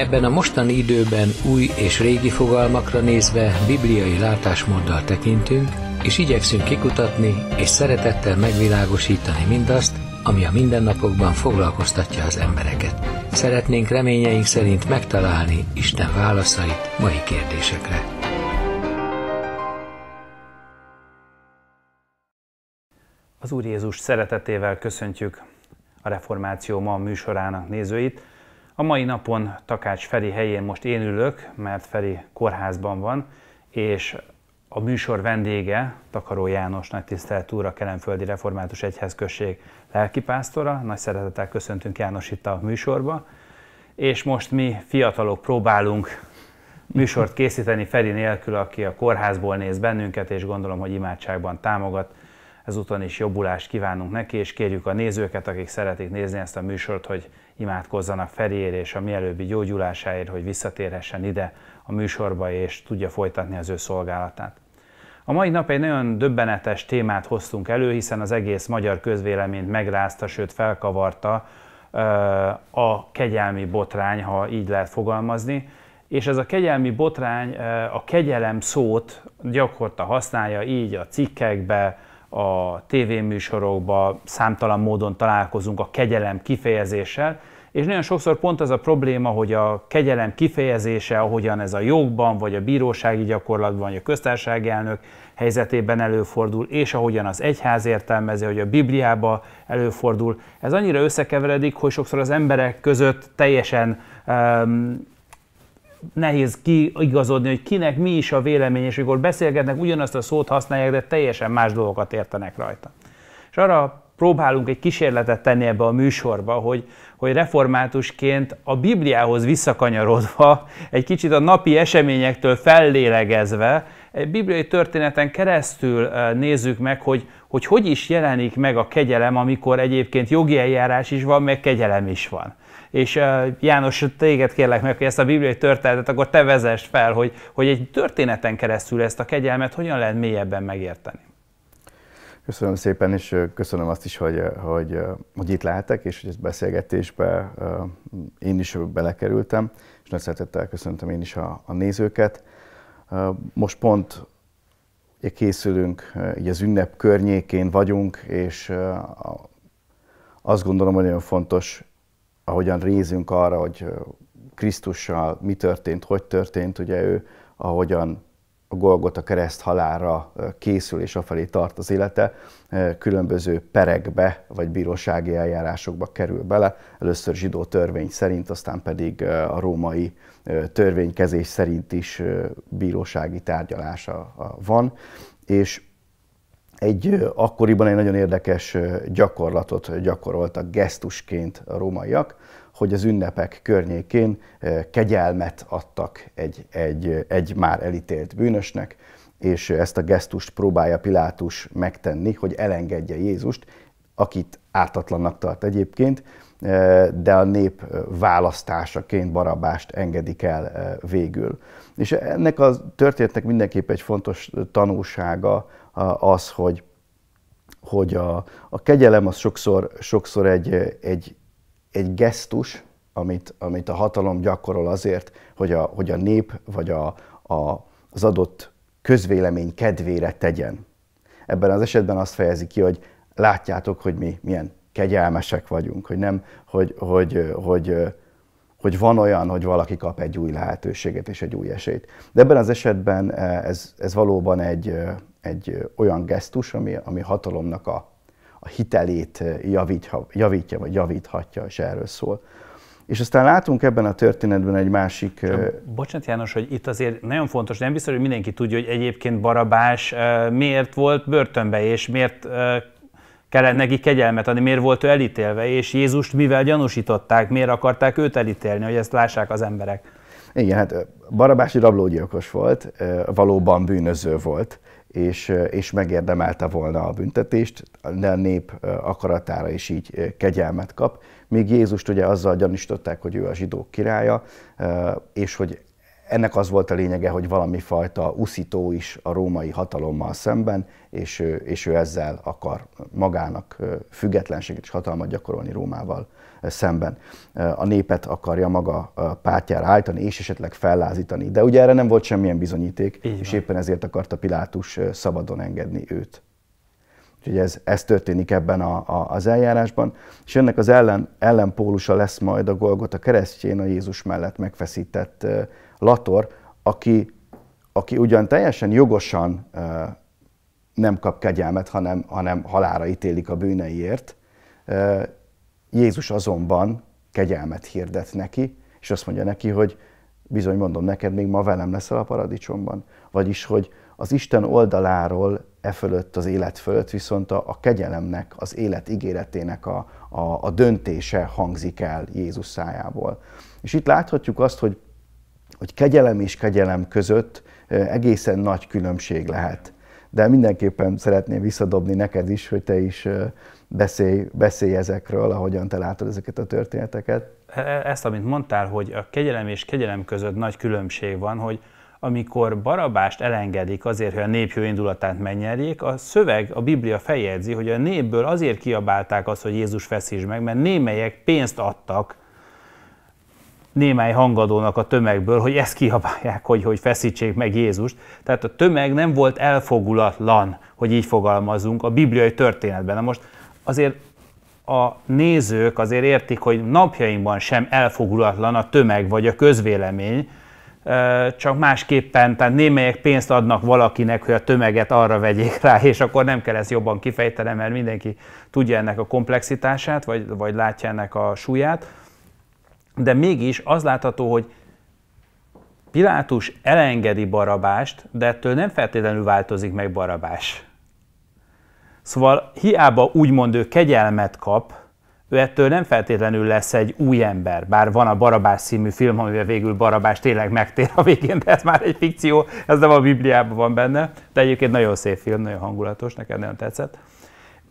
Ebben a mostani időben új és régi fogalmakra nézve bibliai látásmóddal tekintünk, és igyekszünk kikutatni és szeretettel megvilágosítani mindazt, ami a mindennapokban foglalkoztatja az embereket. Szeretnénk reményeink szerint megtalálni Isten válaszait mai kérdésekre. Az Úr Jézus szeretetével köszöntjük a Reformáció ma műsorának nézőit. A mai napon Takács Feri helyén most én ülök, mert Feri kórházban van, és a műsor vendége Takaró János nagy tisztelt úr, a Kelenföldi Református Egyházközség lelkipásztora. Nagy szeretettel köszöntünk János itt a műsorba. És most mi fiatalok próbálunk műsort készíteni Feri nélkül, aki a kórházból néz bennünket, és gondolom, hogy imádságban támogat ezúton is jobbulást kívánunk neki, és kérjük a nézőket, akik szeretik nézni ezt a műsort, hogy imádkozzanak Feriér és a mielőbbi gyógyulásáért, hogy visszatérhessen ide a műsorba, és tudja folytatni az ő szolgálatát. A mai nap egy nagyon döbbenetes témát hoztunk elő, hiszen az egész magyar közvéleményt megrázta, sőt felkavarta a kegyelmi botrány, ha így lehet fogalmazni, és ez a kegyelmi botrány a kegyelem szót gyakorta használja így a cikkekbe, a tévéműsorokba, számtalan módon találkozunk a kegyelem kifejezéssel, és nagyon sokszor pont az a probléma, hogy a kegyelem kifejezése, ahogyan ez a jogban, vagy a bírósági gyakorlatban, vagy a köztársasági elnök helyzetében előfordul, és ahogyan az egyház értelmezi, hogy a Bibliába előfordul, ez annyira összekeveredik, hogy sokszor az emberek között teljesen um, nehéz kiigazodni, hogy kinek mi is a vélemény, és amikor beszélgetnek, ugyanazt a szót használják, de teljesen más dolgokat értenek rajta. És arra próbálunk egy kísérletet tenni ebbe a műsorba, hogy, hogy reformátusként a Bibliához visszakanyarodva, egy kicsit a napi eseményektől fellélegezve, egy bibliai történeten keresztül eh, nézzük meg, hogy, hogy hogy is jelenik meg a kegyelem, amikor egyébként jogi eljárás is van, meg kegyelem is van és uh, János, téged kérlek meg, hogy ezt a bibliai történetet akkor te vezess fel, hogy, hogy egy történeten keresztül ezt a kegyelmet hogyan lehet mélyebben megérteni. Köszönöm szépen, és köszönöm azt is, hogy, hogy, hogy itt lehetek, és hogy ezt beszélgetésbe én is belekerültem, és nagy szeretettel köszöntöm én is a, a nézőket. Most pont készülünk, így az ünnep környékén vagyunk, és azt gondolom, hogy nagyon fontos ahogyan rézünk arra, hogy Krisztussal mi történt, hogy történt, ugye ő ahogyan a a kereszt halára, készül és afelé tart az élete, különböző perekbe vagy bírósági eljárásokba kerül bele, először zsidó törvény szerint, aztán pedig a római törvénykezés szerint is bírósági tárgyalása van, és egy akkoriban egy nagyon érdekes gyakorlatot gyakoroltak gesztusként a rómaiak, hogy az ünnepek környékén kegyelmet adtak egy, egy, egy már elítélt bűnösnek, és ezt a gesztust próbálja Pilátus megtenni, hogy elengedje Jézust, akit ártatlannak tart egyébként, de a nép választásaként Barabást engedik el végül. És ennek a történetnek mindenképp egy fontos tanulsága az, hogy hogy a, a kegyelem az sokszor, sokszor egy, egy, egy gesztus, amit, amit a hatalom gyakorol azért, hogy a, hogy a nép vagy a, a, az adott közvélemény kedvére tegyen. Ebben az esetben azt fejezi ki, hogy látjátok, hogy mi milyen kegyelmesek vagyunk, hogy nem, hogy, hogy, hogy, hogy van olyan, hogy valaki kap egy új lehetőséget és egy új esélyt. De ebben az esetben eh, ez, ez valóban egy, eh, egy olyan gesztus, ami, ami hatalomnak a a hitelét eh, javítja, javítja vagy javíthatja, és erről szól. És aztán látunk ebben a történetben egy másik... Eh, bocsánat János, hogy itt azért nagyon fontos, nem biztos, hogy mindenki tudja, hogy egyébként Barabás eh, miért volt börtönbe, és miért kellett neki kegyelmet adni, miért volt ő elítélve, és Jézust mivel gyanúsították, miért akarták őt elítélni, hogy ezt lássák az emberek. Igen, hát Barabási rablógyilkos volt, valóban bűnöző volt, és, és megérdemelte volna a büntetést, de a nép akaratára is így kegyelmet kap. Még Jézust ugye azzal gyanították, hogy ő a zsidók királya, és hogy ennek az volt a lényege, hogy valami fajta uszító is a római hatalommal szemben, és ő, és ő ezzel akar magának függetlenséget és hatalmat gyakorolni Rómával szemben. A népet akarja maga pártjára állítani, és esetleg fellázítani. De ugye erre nem volt semmilyen bizonyíték, és éppen ezért akarta Pilátus szabadon engedni őt. Úgyhogy ez, ez történik ebben a, a, az eljárásban, és ennek az ellen, ellenpólusa lesz majd a a keresztjén a Jézus mellett megfeszített Lator, aki, aki ugyan teljesen jogosan nem kap kegyelmet, hanem, hanem halára ítélik a bűneiért. Jézus azonban kegyelmet hirdet neki, és azt mondja neki, hogy bizony mondom neked, még ma velem leszel a paradicsomban. Vagyis, hogy az Isten oldaláról e fölött, az élet fölött viszont a, a kegyelemnek, az élet ígéretének a, a, a döntése hangzik el Jézus szájából. És itt láthatjuk azt, hogy hogy kegyelem és kegyelem között egészen nagy különbség lehet. De mindenképpen szeretném visszadobni neked is, hogy te is beszélj, beszélj ezekről, ahogyan te látod ezeket a történeteket. E, e, ezt, amit mondtál, hogy a kegyelem és kegyelem között nagy különbség van, hogy amikor Barabást elengedik azért, hogy a nép jó indulatát megnyerjék, a szöveg, a Biblia feljegyzi, hogy a népből azért kiabálták azt, hogy Jézus feszíts meg, mert némelyek pénzt adtak némely hangadónak a tömegből, hogy ezt kihabálják, hogy, hogy feszítsék meg Jézust. Tehát a tömeg nem volt elfogulatlan, hogy így fogalmazunk a bibliai történetben. Na most azért a nézők azért értik, hogy napjainkban sem elfogulatlan a tömeg vagy a közvélemény, csak másképpen, tehát némelyek pénzt adnak valakinek, hogy a tömeget arra vegyék rá, és akkor nem kell ezt jobban kifejtenem, mert mindenki tudja ennek a komplexitását, vagy, vagy látja ennek a súlyát de mégis az látható, hogy Pilátus elengedi Barabást, de ettől nem feltétlenül változik meg Barabás. Szóval hiába úgymond ő kegyelmet kap, ő ettől nem feltétlenül lesz egy új ember, bár van a Barabás című film, amivel végül Barabás tényleg megtér a végén, de ez már egy fikció, ez nem a Bibliában van benne, de egyébként nagyon szép film, nagyon hangulatos, nekem nagyon tetszett.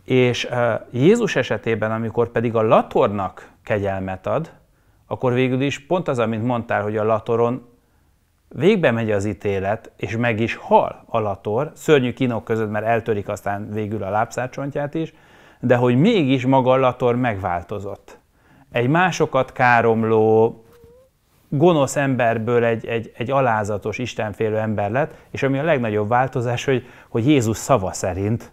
És Jézus esetében, amikor pedig a latornak kegyelmet ad, akkor végül is pont az, amit mondtál, hogy a Latoron végbe megy az ítélet, és meg is hal a Lator, szörnyű kínok között, mert eltörik aztán végül a lábszárcsontját is, de hogy mégis maga a Lator megváltozott. Egy másokat káromló, gonosz emberből egy, egy, egy alázatos, istenfélő ember lett, és ami a legnagyobb változás, hogy, hogy Jézus szava szerint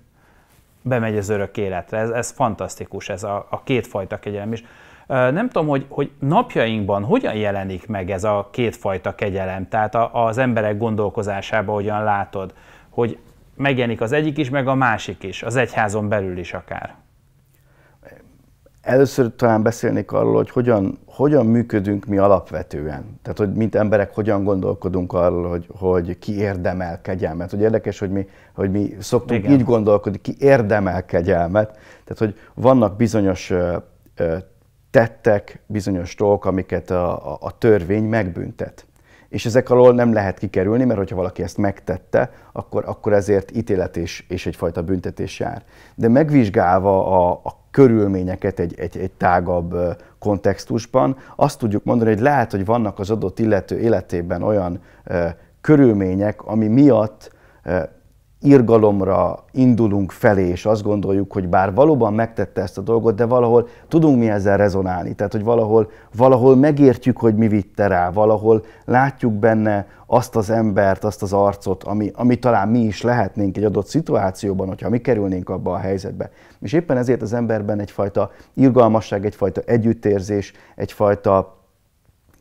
bemegy az örök életre. Ez, ez fantasztikus, ez a, a kétfajta kegyelem is. Nem tudom, hogy, hogy napjainkban hogyan jelenik meg ez a kétfajta kegyelem, tehát a, az emberek gondolkozásában hogyan látod, hogy megjelenik az egyik is, meg a másik is, az egyházon belül is akár. Először talán beszélnék arról, hogy hogyan, hogyan működünk mi alapvetően. Tehát, hogy mint emberek hogyan gondolkodunk arról, hogy, hogy ki érdemel kegyelmet. Hogy érdekes, hogy mi, hogy mi szoktunk Igen. így gondolkodni, ki érdemel kegyelmet. Tehát, hogy vannak bizonyos tettek bizonyos dolgok, amiket a, a, a törvény megbüntet. És ezek alól nem lehet kikerülni, mert hogyha valaki ezt megtette, akkor, akkor ezért ítélet és, és egyfajta büntetés jár. De megvizsgálva a, a körülményeket egy, egy, egy tágabb kontextusban, azt tudjuk mondani, hogy lehet, hogy vannak az adott illető életében olyan e, körülmények, ami miatt e, irgalomra indulunk felé, és azt gondoljuk, hogy bár valóban megtette ezt a dolgot, de valahol tudunk mi ezzel rezonálni. Tehát, hogy valahol, valahol megértjük, hogy mi vitte rá, valahol látjuk benne azt az embert, azt az arcot, ami, ami talán mi is lehetnénk egy adott szituációban, hogyha mi kerülnénk abba a helyzetbe. És éppen ezért az emberben egyfajta irgalmasság, egyfajta együttérzés, egyfajta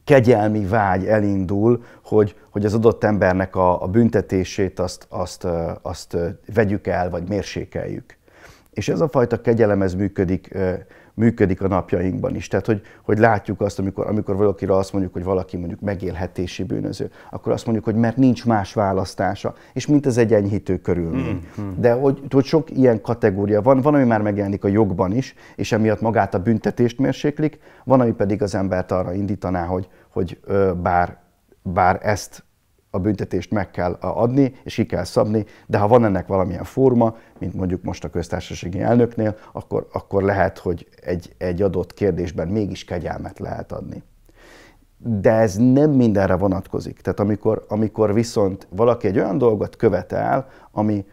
kegyelmi vágy elindul, hogy, hogy az adott embernek a, a büntetését azt, azt, azt vegyük el, vagy mérsékeljük. És ez a fajta kegyelem, ez működik működik a napjainkban is. Tehát, hogy, hogy látjuk azt, amikor, amikor valakire azt mondjuk, hogy valaki mondjuk megélhetési bűnöző, akkor azt mondjuk, hogy mert nincs más választása, és mint az egyenhítő körül, körülmény. Mm-hmm. De hogy, hogy sok ilyen kategória van, van, ami már megjelenik a jogban is, és emiatt magát a büntetést mérséklik, van, ami pedig az embert arra indítaná, hogy, hogy bár, bár ezt a büntetést meg kell adni, és ki kell szabni, de ha van ennek valamilyen forma, mint mondjuk most a köztársasági elnöknél, akkor, akkor lehet, hogy egy, egy adott kérdésben mégis kegyelmet lehet adni de ez nem mindenre vonatkozik. Tehát amikor, amikor viszont valaki egy olyan dolgot követel, ami,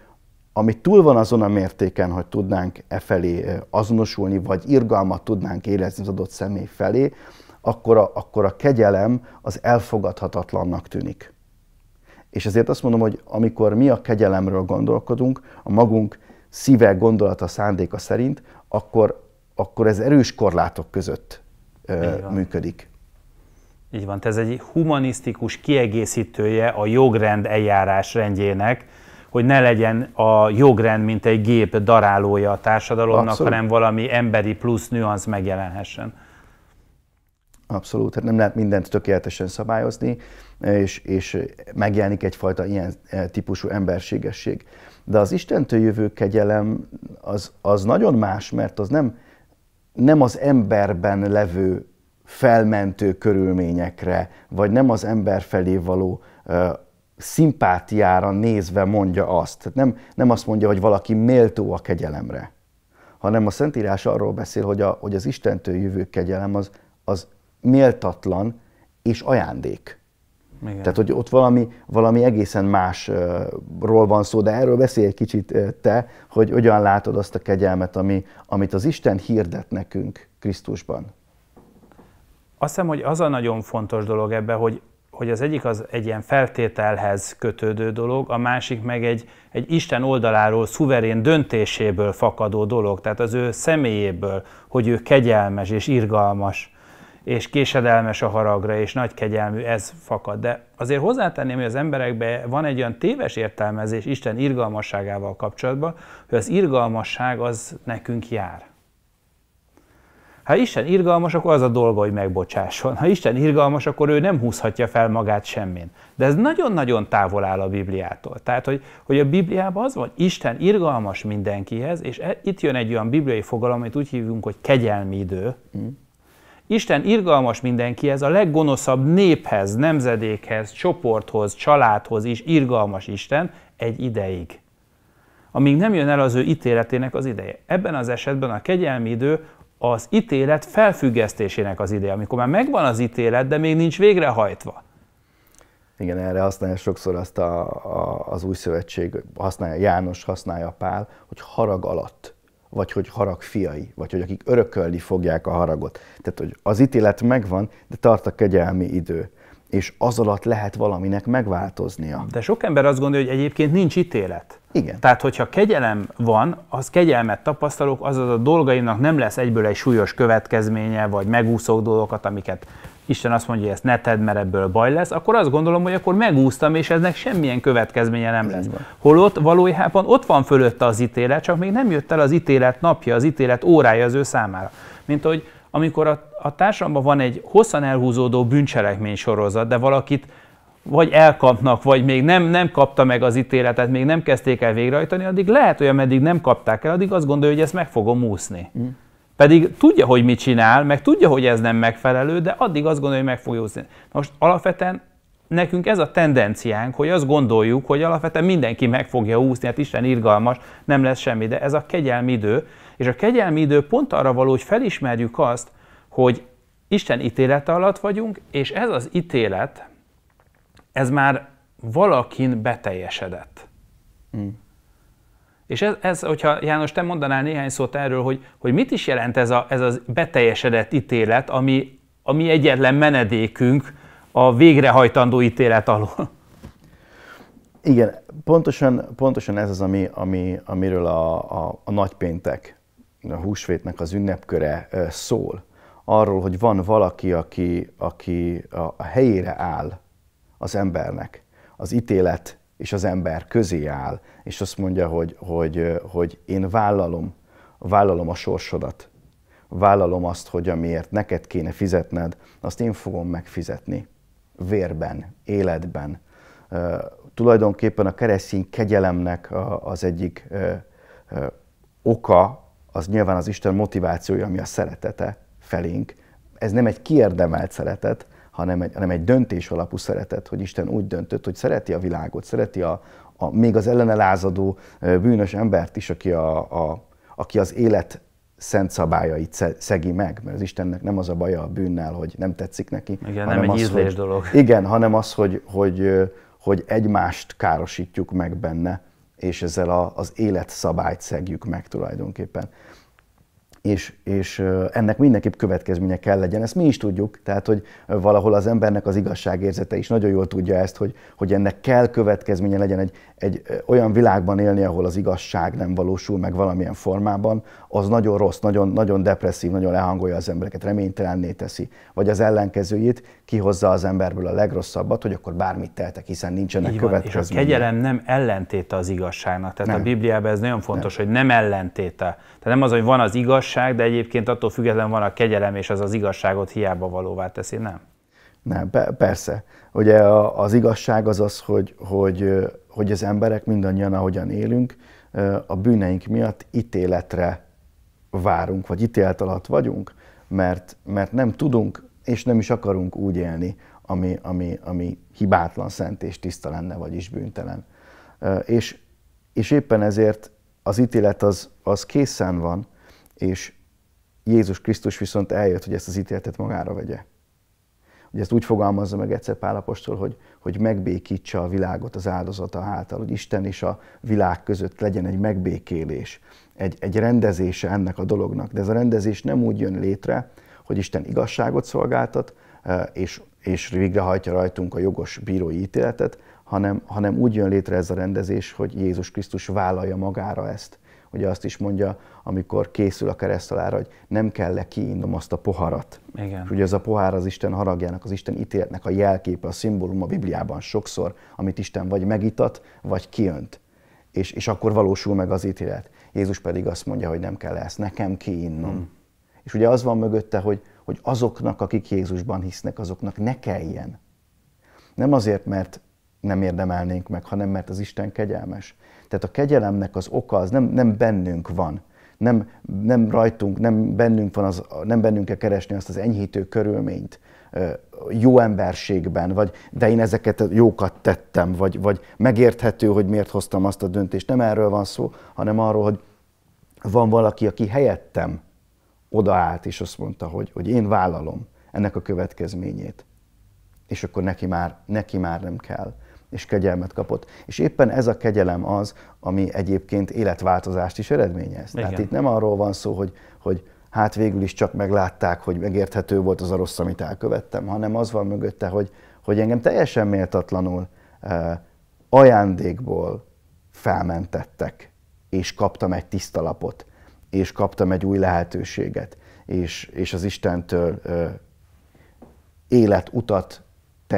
ami túl van azon a mértéken, hogy tudnánk e felé azonosulni, vagy irgalmat tudnánk érezni az adott személy felé, akkor a, akkor a kegyelem az elfogadhatatlannak tűnik. És ezért azt mondom, hogy amikor mi a kegyelemről gondolkodunk, a magunk szíve, gondolata, szándéka szerint, akkor, akkor ez erős korlátok között ö, működik. Így van, tehát ez egy humanisztikus kiegészítője a jogrend eljárás rendjének, hogy ne legyen a jogrend, mint egy gép darálója a társadalomnak, Abszolút. hanem valami emberi plusz nüansz megjelenhessen. Abszolút, Tehát nem lehet mindent tökéletesen szabályozni, és, és megjelenik egyfajta ilyen e, típusú emberségesség. De az Istentől jövő kegyelem az, az nagyon más, mert az nem, nem az emberben levő felmentő körülményekre, vagy nem az ember felé való uh, szimpátiára nézve mondja azt. Tehát nem, nem azt mondja, hogy valaki méltó a kegyelemre, hanem a Szentírás arról beszél, hogy, a, hogy az Istentől jövő kegyelem az, az méltatlan és ajándék. Igen. Tehát, hogy ott valami, valami egészen másról van szó, de erről beszélj egy kicsit te, hogy hogyan látod azt a kegyelmet, ami, amit az Isten hirdet nekünk Krisztusban. Azt hiszem, hogy az a nagyon fontos dolog ebben, hogy, hogy az egyik az egy ilyen feltételhez kötődő dolog, a másik meg egy, egy Isten oldaláról szuverén döntéséből fakadó dolog, tehát az ő személyéből, hogy ő kegyelmes és irgalmas és késedelmes a haragra, és nagy kegyelmű, ez fakad. De azért hozzátenném, hogy az emberekben van egy olyan téves értelmezés Isten irgalmasságával kapcsolatban, hogy az irgalmasság az nekünk jár. Ha Isten irgalmas, akkor az a dolga, hogy megbocsásson. Ha Isten irgalmas, akkor ő nem húzhatja fel magát semmin. De ez nagyon-nagyon távol áll a Bibliától. Tehát, hogy, hogy a Bibliában az van, hogy Isten irgalmas mindenkihez, és e, itt jön egy olyan bibliai fogalom, amit úgy hívunk, hogy kegyelmi idő. Mm Isten irgalmas mindenkihez, a leggonoszabb néphez, nemzedékhez, csoporthoz, családhoz is irgalmas Isten egy ideig. Amíg nem jön el az ő ítéletének az ideje. Ebben az esetben a kegyelmi idő az ítélet felfüggesztésének az ideje, amikor már megvan az ítélet, de még nincs végrehajtva. Igen, erre használja sokszor azt a, a, az új szövetség, használja János, használja Pál, hogy harag alatt vagy hogy harag fiai, vagy hogy akik örökölni fogják a haragot. Tehát, hogy az ítélet megvan, de tart a kegyelmi idő és az alatt lehet valaminek megváltoznia. De sok ember azt gondolja, hogy egyébként nincs ítélet. Igen. Tehát, hogyha kegyelem van, az kegyelmet tapasztalok, azaz a dolgaimnak nem lesz egyből egy súlyos következménye, vagy megúszok dolgokat, amiket Isten azt mondja, hogy ezt ne tedd, mert ebből baj lesz, akkor azt gondolom, hogy akkor megúsztam, és eznek semmilyen következménye nem lesz. Holott valójában ott van fölötte az ítélet, csak még nem jött el az ítélet napja, az ítélet órája az ő számára. Mint hogy amikor a, a társadalomban van egy hosszan elhúzódó bűncselekmény sorozat, de valakit vagy elkapnak, vagy még nem, nem kapta meg az ítéletet, még nem kezdték el végrehajtani, addig lehet, hogy ameddig nem kapták el, addig azt gondolja, hogy ezt meg fogom úszni. Mm. Pedig tudja, hogy mit csinál, meg tudja, hogy ez nem megfelelő, de addig azt gondolja, hogy meg fog józni. Most alapvetően nekünk ez a tendenciánk, hogy azt gondoljuk, hogy alapvetően mindenki meg fogja úszni, hát Isten irgalmas, nem lesz semmi, de ez a kegyelmi idő. És a kegyelmi idő pont arra való, hogy felismerjük azt, hogy Isten ítélete alatt vagyunk, és ez az ítélet, ez már valakin beteljesedett. Hmm. És ez, ez, hogyha János, te mondanál néhány szót erről, hogy, hogy mit is jelent ez, a, ez az beteljesedett ítélet, ami, ami egyetlen menedékünk a végrehajtandó ítélet alól. Igen, pontosan, pontosan ez az, ami, ami, amiről a, a, a nagypéntek, a húsvétnek az ünnepköre szól. Arról, hogy van valaki, aki, aki a, a helyére áll az embernek, az ítélet és az ember közé áll, és azt mondja, hogy, hogy, hogy én vállalom, vállalom a sorsodat, vállalom azt, hogy amiért neked kéne fizetned, azt én fogom megfizetni. Vérben, életben. tulajdonképpen a keresztény kegyelemnek az egyik oka, az nyilván az Isten motivációja, ami a szeretete felénk. Ez nem egy kiérdemelt szeretet, hanem egy, hanem egy döntés alapú szeretet, hogy Isten úgy döntött, hogy szereti a világot, szereti a, a még az ellene lázadó bűnös embert is, aki, a, a, aki az élet szent szabályait szegi meg, mert az Istennek nem az a baja a bűnnel, hogy nem tetszik neki. Igen, hanem nem egy az, ízlés hogy, dolog. Igen, hanem az, hogy, hogy, hogy egymást károsítjuk meg benne, és ezzel a, az szabályt szegjük meg tulajdonképpen és, és ennek mindenképp következménye kell legyen, ezt mi is tudjuk, tehát hogy valahol az embernek az igazságérzete is nagyon jól tudja ezt, hogy, hogy ennek kell következménye legyen egy, egy olyan világban élni, ahol az igazság nem valósul meg valamilyen formában, az nagyon rossz, nagyon, nagyon depresszív, nagyon lehangolja az embereket, reménytelenné teszi, vagy az ellenkezőjét kihozza az emberből a legrosszabbat, hogy akkor bármit teltek, hiszen nincsenek következmények. a kegyelem nem ellentéte az igazságnak, tehát nem. a Bibliában ez nagyon fontos, nem. hogy nem ellentéte. Tehát nem az, hogy van az igazság, igazság, de egyébként attól független van a kegyelem, és az az igazságot hiába valóvá teszi, nem? Nem, persze. Ugye az igazság az az, hogy, hogy, hogy az emberek mindannyian, ahogyan élünk, a bűneink miatt ítéletre várunk, vagy ítélet alatt vagyunk, mert, mert nem tudunk és nem is akarunk úgy élni, ami, ami, ami hibátlan, szent és tiszta lenne, vagyis bűntelen. És, és éppen ezért az ítélet az, az készen van, és Jézus Krisztus viszont eljött, hogy ezt az ítéletet magára vegye. Ugye ezt úgy fogalmazza meg egyszer Pálapostól, hogy, hogy megbékítsa a világot az áldozata által, hogy Isten és a világ között legyen egy megbékélés, egy, egy rendezése ennek a dolognak. De ez a rendezés nem úgy jön létre, hogy Isten igazságot szolgáltat, eh, és, és végrehajtja rajtunk a jogos bírói ítéletet, hanem, hanem úgy jön létre ez a rendezés, hogy Jézus Krisztus vállalja magára ezt ugye azt is mondja, amikor készül a keresztalára, hogy nem kell le kiindom azt a poharat. Igen. És ugye ez a pohár az Isten haragjának, az Isten ítéletnek a jelképe, a szimbólum a Bibliában sokszor, amit Isten vagy megitat, vagy kiönt. És, és akkor valósul meg az ítélet. Jézus pedig azt mondja, hogy nem kell ezt nekem kiinnom. Hmm. És ugye az van mögötte, hogy, hogy azoknak, akik Jézusban hisznek, azoknak ne kelljen. Nem azért, mert nem érdemelnénk meg, hanem mert az Isten kegyelmes. Tehát a kegyelemnek az oka az nem, nem bennünk van, nem, nem rajtunk, nem bennünk van, az, nem bennünk kell keresni azt az enyhítő körülményt, jó emberségben, vagy de én ezeket jókat tettem, vagy, vagy megérthető, hogy miért hoztam azt a döntést. Nem erről van szó, hanem arról, hogy van valaki, aki helyettem odaállt, és azt mondta, hogy, hogy én vállalom ennek a következményét. És akkor neki már, neki már nem kell és kegyelmet kapott. És éppen ez a kegyelem az, ami egyébként életváltozást is eredményez. Igen. Tehát itt nem arról van szó, hogy, hogy hát végül is csak meglátták, hogy megérthető volt az a rossz, amit elkövettem, hanem az van mögötte, hogy, hogy engem teljesen méltatlanul eh, ajándékból felmentettek, és kaptam egy tiszta lapot, és kaptam egy új lehetőséget, és, és az Istentől eh, életutat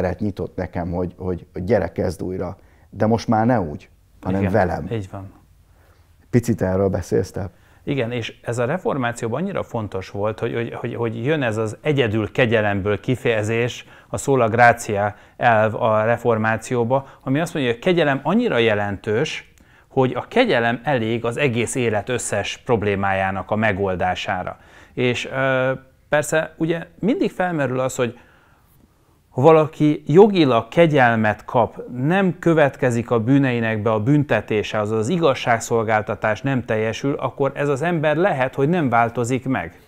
teret nyitott nekem, hogy, hogy, gyere, kezd újra. De most már ne úgy, hanem Igen, velem. Így van. Picit erről beszélsz te. Igen, és ez a reformációban annyira fontos volt, hogy, hogy, hogy, hogy jön ez az egyedül kegyelemből kifejezés, a szóla grácia elv a reformációba, ami azt mondja, hogy a kegyelem annyira jelentős, hogy a kegyelem elég az egész élet összes problémájának a megoldására. És persze ugye mindig felmerül az, hogy ha valaki jogilag kegyelmet kap, nem következik a bűneinek be a büntetése, azaz az igazságszolgáltatás nem teljesül, akkor ez az ember lehet, hogy nem változik meg.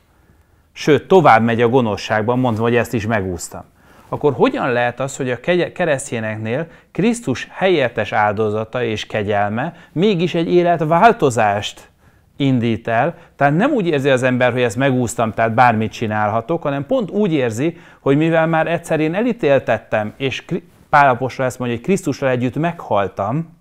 Sőt, tovább megy a gonoszságban, mondva, hogy ezt is megúsztam. Akkor hogyan lehet az, hogy a keresztényeknél Krisztus helyettes áldozata és kegyelme mégis egy életváltozást indít el. Tehát nem úgy érzi az ember, hogy ezt megúsztam, tehát bármit csinálhatok, hanem pont úgy érzi, hogy mivel már egyszer én elítéltettem, és Pálaposra ezt mondja, hogy Krisztussal együtt meghaltam,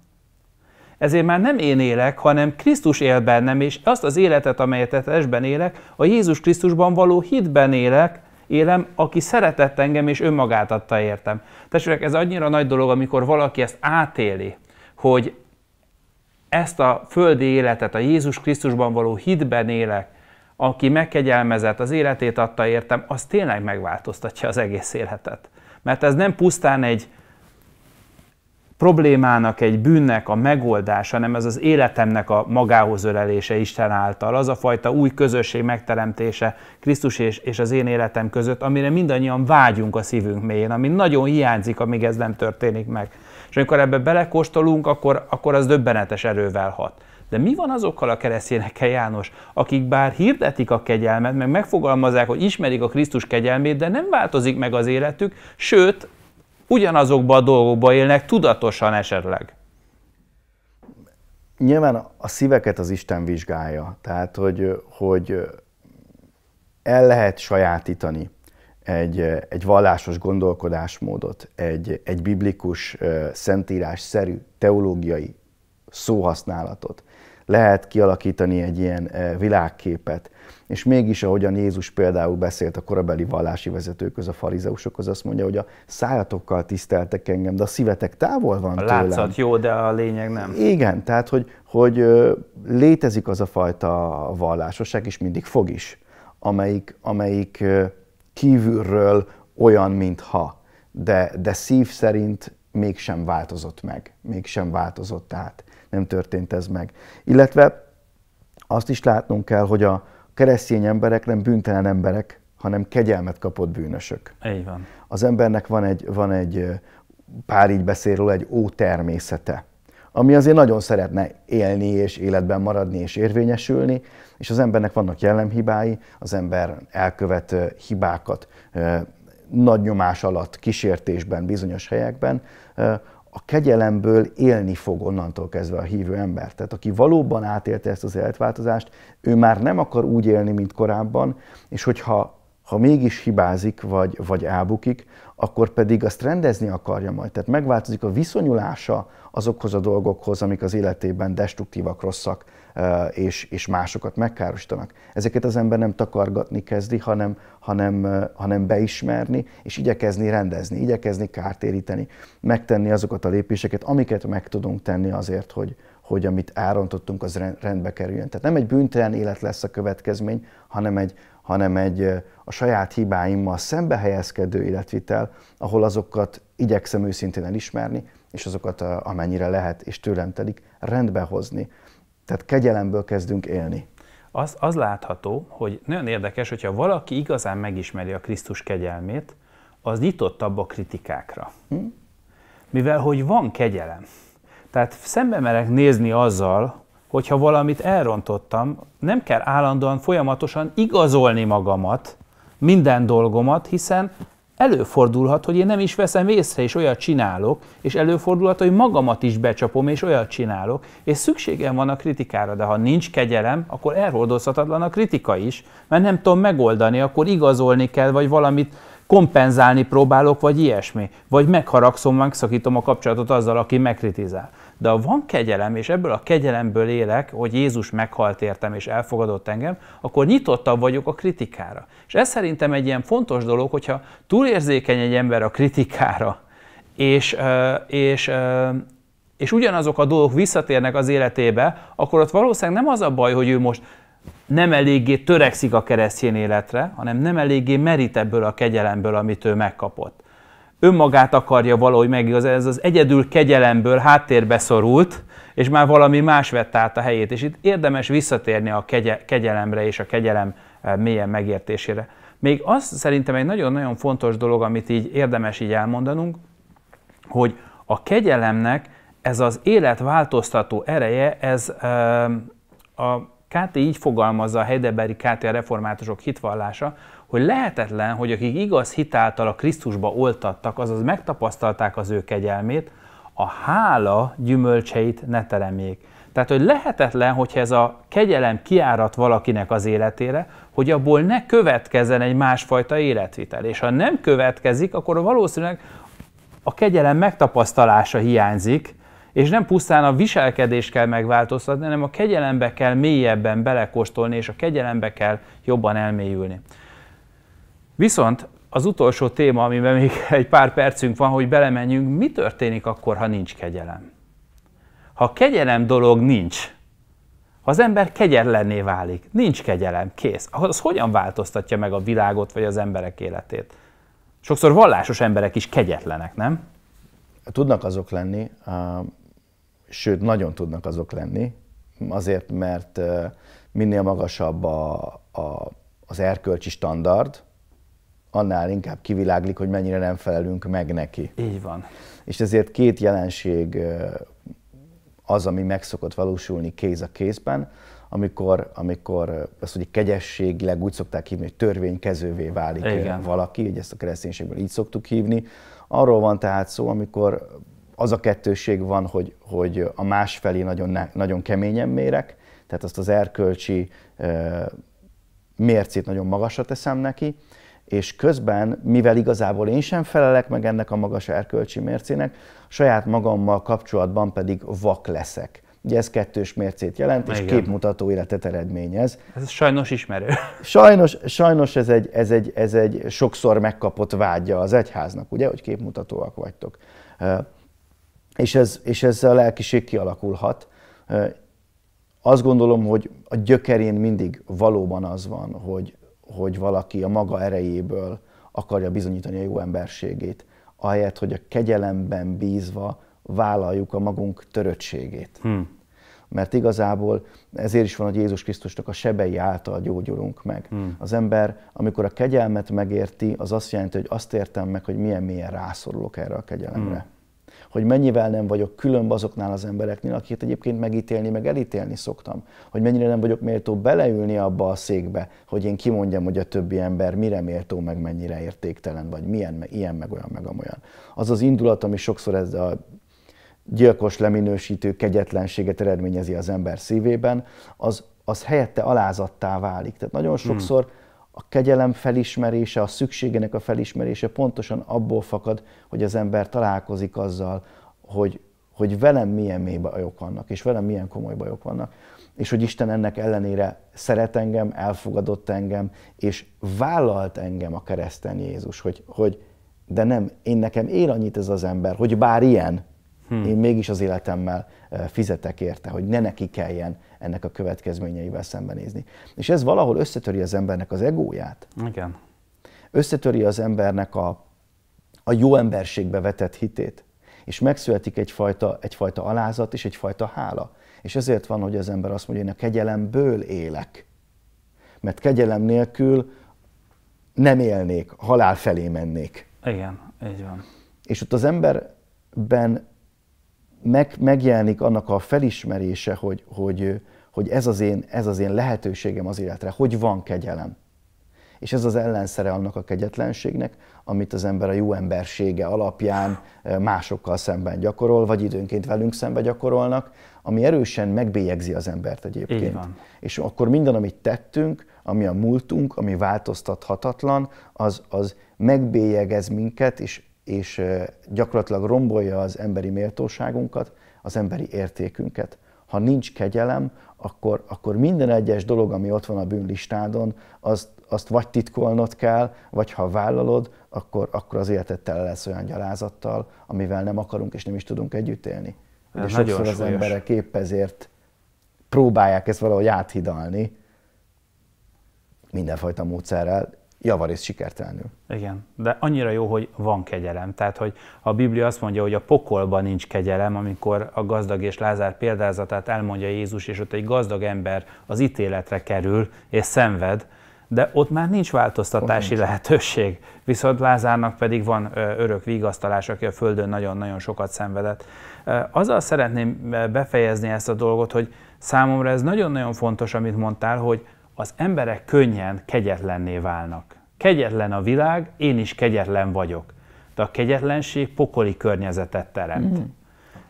ezért már nem én élek, hanem Krisztus él bennem, és azt az életet, amelyet testben élek, a Jézus Krisztusban való hitben élek, élem, aki szeretett engem és önmagát adta értem. Testvérek, ez annyira nagy dolog, amikor valaki ezt átéli, hogy ezt a földi életet, a Jézus Krisztusban való hitben élek, aki megkegyelmezett, az életét adta értem, az tényleg megváltoztatja az egész életet. Mert ez nem pusztán egy problémának, egy bűnnek a megoldása, hanem ez az életemnek a magához ölelése Isten által, az a fajta új közösség megteremtése Krisztus és, és az én életem között, amire mindannyian vágyunk a szívünk mélyén, ami nagyon hiányzik, amíg ez nem történik meg. És amikor ebbe belekóstolunk, akkor, akkor az döbbenetes erővel hat. De mi van azokkal a keresztényekkel, János, akik bár hirdetik a kegyelmet, meg megfogalmazzák, hogy ismerik a Krisztus kegyelmét, de nem változik meg az életük, sőt, ugyanazokba a dolgokba élnek tudatosan esetleg? Nyilván a szíveket az Isten vizsgálja, tehát hogy, hogy el lehet sajátítani egy, egy vallásos gondolkodásmódot, egy, egy biblikus, szentírás szerű teológiai szóhasználatot lehet kialakítani egy ilyen e, világképet. És mégis, ahogyan Jézus például beszélt a korabeli vallási vezetőköz, a farizeusokhoz, azt mondja, hogy a szájatokkal tiszteltek engem, de a szívetek távol van a tőlem. látszat jó, de a lényeg nem. Igen, tehát hogy, hogy létezik az a fajta vallásosság, és mindig fog is, amelyik, amelyik kívülről olyan, mintha, de, de szív szerint mégsem változott meg, mégsem változott át, nem történt ez meg. Illetve azt is látnunk kell, hogy a keresztény emberek nem bűntelen emberek, hanem kegyelmet kapott bűnösök. Így van. Az embernek van egy, van egy pár így beszél róla, egy ó természete, ami azért nagyon szeretne élni és életben maradni és érvényesülni, és az embernek vannak jellemhibái, az ember elkövet hibákat, nagy nyomás alatt, kísértésben, bizonyos helyekben, a kegyelemből élni fog onnantól kezdve a hívő ember. Tehát aki valóban átélte ezt az életváltozást, ő már nem akar úgy élni, mint korábban, és hogyha ha mégis hibázik, vagy, vagy elbukik, akkor pedig azt rendezni akarja majd. Tehát megváltozik a viszonyulása azokhoz a dolgokhoz, amik az életében destruktívak, rosszak, és, és másokat megkárosítanak. Ezeket az ember nem takargatni kezdi, hanem, hanem, hanem beismerni, és igyekezni rendezni, igyekezni kártéríteni, megtenni azokat a lépéseket, amiket meg tudunk tenni azért, hogy, hogy amit elrontottunk, az rendbe kerüljön. Tehát nem egy bűntelen élet lesz a következmény, hanem egy, hanem egy a saját hibáimmal szembe helyezkedő életvitel, ahol azokat igyekszem őszintén elismerni, és azokat, amennyire lehet és tőlem telik, rendbe hozni. Tehát kegyelemből kezdünk élni. Az, az látható, hogy nagyon érdekes, hogyha valaki igazán megismeri a Krisztus kegyelmét, az nyitottabb a kritikákra. Hm? Mivel, hogy van kegyelem. Tehát szembe merek nézni azzal, hogyha valamit elrontottam, nem kell állandóan folyamatosan igazolni magamat, minden dolgomat, hiszen Előfordulhat, hogy én nem is veszem észre, és olyat csinálok, és előfordulhat, hogy magamat is becsapom, és olyat csinálok, és szükségem van a kritikára, de ha nincs kegyelem, akkor elhordozhatatlan a kritika is, mert nem tudom megoldani, akkor igazolni kell, vagy valamit kompenzálni próbálok, vagy ilyesmi. Vagy megharagszom, megszakítom a kapcsolatot azzal, aki megkritizál. De ha van kegyelem, és ebből a kegyelemből élek, hogy Jézus meghalt értem és elfogadott engem, akkor nyitottabb vagyok a kritikára. És ez szerintem egy ilyen fontos dolog, hogyha túlérzékeny egy ember a kritikára, és, és, és ugyanazok a dolgok visszatérnek az életébe, akkor ott valószínűleg nem az a baj, hogy ő most nem eléggé törekszik a keresztény életre, hanem nem eléggé merít ebből a kegyelemből, amit ő megkapott. Önmagát akarja valahogy megigazolni, ez az egyedül kegyelemből háttérbe szorult, és már valami más vett át a helyét. És itt érdemes visszatérni a kegye, kegyelemre és a kegyelem eh, mélyen megértésére. Még az szerintem egy nagyon-nagyon fontos dolog, amit így érdemes így elmondanunk, hogy a kegyelemnek ez az életváltoztató ereje, ez eh, a KT így fogalmazza a heideberi KT a reformátusok hitvallása, hogy lehetetlen, hogy akik igaz hitáltal a Krisztusba oltattak, azaz megtapasztalták az ő kegyelmét, a hála gyümölcseit ne teremjék. Tehát, hogy lehetetlen, hogyha ez a kegyelem kiárat valakinek az életére, hogy abból ne következzen egy másfajta életvitel. És ha nem következik, akkor valószínűleg a kegyelem megtapasztalása hiányzik, és nem pusztán a viselkedést kell megváltoztatni, hanem a kegyelembe kell mélyebben belekóstolni, és a kegyelembe kell jobban elmélyülni. Viszont az utolsó téma, amiben még egy pár percünk van, hogy belemenjünk, mi történik akkor, ha nincs kegyelem? Ha kegyelem dolog nincs, ha az ember kegyetlenné válik, nincs kegyelem, kész, az hogyan változtatja meg a világot vagy az emberek életét? Sokszor vallásos emberek is kegyetlenek, nem? Tudnak azok lenni, sőt nagyon tudnak azok lenni, azért mert minél magasabb a, a, az erkölcsi standard, annál inkább kiviláglik, hogy mennyire nem felelünk meg neki. Így van. És ezért két jelenség az, ami meg szokott valósulni kéz a kézben, amikor, amikor azt mondjuk kegyességileg úgy szokták hívni, hogy törvénykezővé válik Igen. valaki, hogy ezt a kereszténységből így szoktuk hívni. Arról van tehát szó, amikor az a kettőség van, hogy, hogy a más felé nagyon, nagyon keményen mérek, tehát azt az erkölcsi mércét nagyon magasra teszem neki, és közben, mivel igazából én sem felelek meg ennek a magas erkölcsi mércének, saját magammal kapcsolatban pedig vak leszek. Ugye ez kettős mércét jelent, és képmutató életet eredményez. Ez sajnos ismerő. Sajnos, sajnos ez, egy, ez, egy, ez egy sokszor megkapott vágya az egyháznak, ugye, hogy képmutatóak vagytok és ez, és ez a lelkiség kialakulhat. Azt gondolom, hogy a gyökerén mindig valóban az van, hogy, hogy valaki a maga erejéből akarja bizonyítani a jó emberségét, ahelyett, hogy a kegyelemben bízva vállaljuk a magunk töröttségét. Hmm. Mert igazából ezért is van, hogy Jézus Krisztusnak a sebei által gyógyulunk meg. Hmm. Az ember, amikor a kegyelmet megérti, az azt jelenti, hogy azt értem meg, hogy milyen mélyen rászorulok erre a kegyelemre. Hmm hogy mennyivel nem vagyok különb azoknál az embereknél, akiket egyébként megítélni, meg elítélni szoktam. Hogy mennyire nem vagyok méltó beleülni abba a székbe, hogy én kimondjam, hogy a többi ember mire méltó, meg mennyire értéktelen, vagy milyen, meg, ilyen, meg olyan, meg amolyan. Az az indulat, ami sokszor ez a gyilkos leminősítő kegyetlenséget eredményezi az ember szívében, az, az helyette alázattá válik. Tehát nagyon hmm. sokszor hmm a kegyelem felismerése, a szükségének a felismerése pontosan abból fakad, hogy az ember találkozik azzal, hogy, hogy velem milyen mély bajok vannak, és velem milyen komoly bajok vannak, és hogy Isten ennek ellenére szeret engem, elfogadott engem, és vállalt engem a kereszten Jézus, hogy, hogy de nem, én nekem él annyit ez az ember, hogy bár ilyen, Hmm. Én mégis az életemmel eh, fizetek érte, hogy ne neki kelljen ennek a következményeivel szembenézni. És ez valahol összetöri az embernek az egóját. Igen. Összetöri az embernek a, a jó emberségbe vetett hitét. És megszületik egyfajta, egyfajta alázat és egyfajta hála. És ezért van, hogy az ember azt mondja, hogy én a kegyelemből élek. Mert kegyelem nélkül nem élnék, halál felé mennék. Igen, így van. És ott az emberben meg, megjelenik annak a felismerése, hogy, hogy, hogy ez, az én, ez az én lehetőségem az életre, hogy van kegyelem. És ez az ellenszere annak a kegyetlenségnek, amit az ember a jó embersége alapján másokkal szemben gyakorol, vagy időnként velünk szemben gyakorolnak, ami erősen megbélyegzi az embert egyébként. Így van. És akkor minden, amit tettünk, ami a múltunk, ami változtathatatlan, az, az megbélyegez minket, és és gyakorlatilag rombolja az emberi méltóságunkat, az emberi értékünket. Ha nincs kegyelem, akkor, akkor minden egyes dolog, ami ott van a bűnlistádon, azt, azt vagy titkolnod kell, vagy ha vállalod, akkor, akkor az életed tele lesz olyan gyalázattal, amivel nem akarunk és nem is tudunk együtt élni. És Nagyon sokszor súlyos. az emberek épp ezért próbálják ezt valahogy áthidalni, mindenfajta módszerrel, javarészt sikertelenül. Igen, de annyira jó, hogy van kegyelem. Tehát, hogy a Biblia azt mondja, hogy a pokolban nincs kegyelem, amikor a gazdag és Lázár példázatát elmondja Jézus, és ott egy gazdag ember az ítéletre kerül és szenved, de ott már nincs változtatási nincs. lehetőség. Viszont Lázárnak pedig van örök vigasztalás, aki a Földön nagyon-nagyon sokat szenvedett. Azzal szeretném befejezni ezt a dolgot, hogy számomra ez nagyon-nagyon fontos, amit mondtál, hogy az emberek könnyen kegyetlenné válnak. Kegyetlen a világ, én is kegyetlen vagyok. De a kegyetlenség pokoli környezetet teremt. Mm.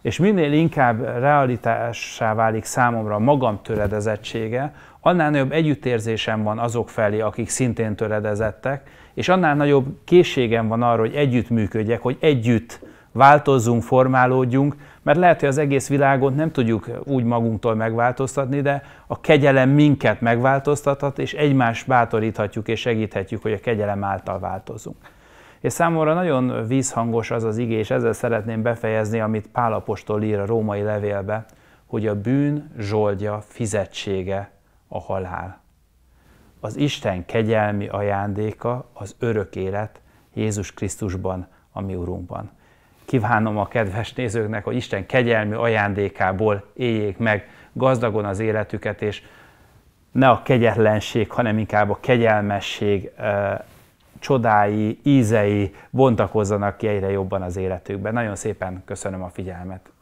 És minél inkább realitássá válik számomra magam töredezettsége, annál nagyobb együttérzésem van azok felé, akik szintén töredezettek, és annál nagyobb készségem van arra, hogy együttműködjek, hogy együtt változzunk, formálódjunk, mert lehet, hogy az egész világot nem tudjuk úgy magunktól megváltoztatni, de a kegyelem minket megváltoztathat, és egymást bátoríthatjuk és segíthetjük, hogy a kegyelem által változunk. És számomra nagyon vízhangos az az igé, és ezzel szeretném befejezni, amit Pálapostól ír a római levélbe, hogy a bűn zsoldja fizetsége a halál. Az Isten kegyelmi ajándéka az örök élet Jézus Krisztusban, a mi Urunkban kívánom a kedves nézőknek, hogy Isten kegyelmű ajándékából éljék meg gazdagon az életüket, és ne a kegyetlenség, hanem inkább a kegyelmesség csodái, ízei bontakozzanak ki egyre jobban az életükben. Nagyon szépen köszönöm a figyelmet.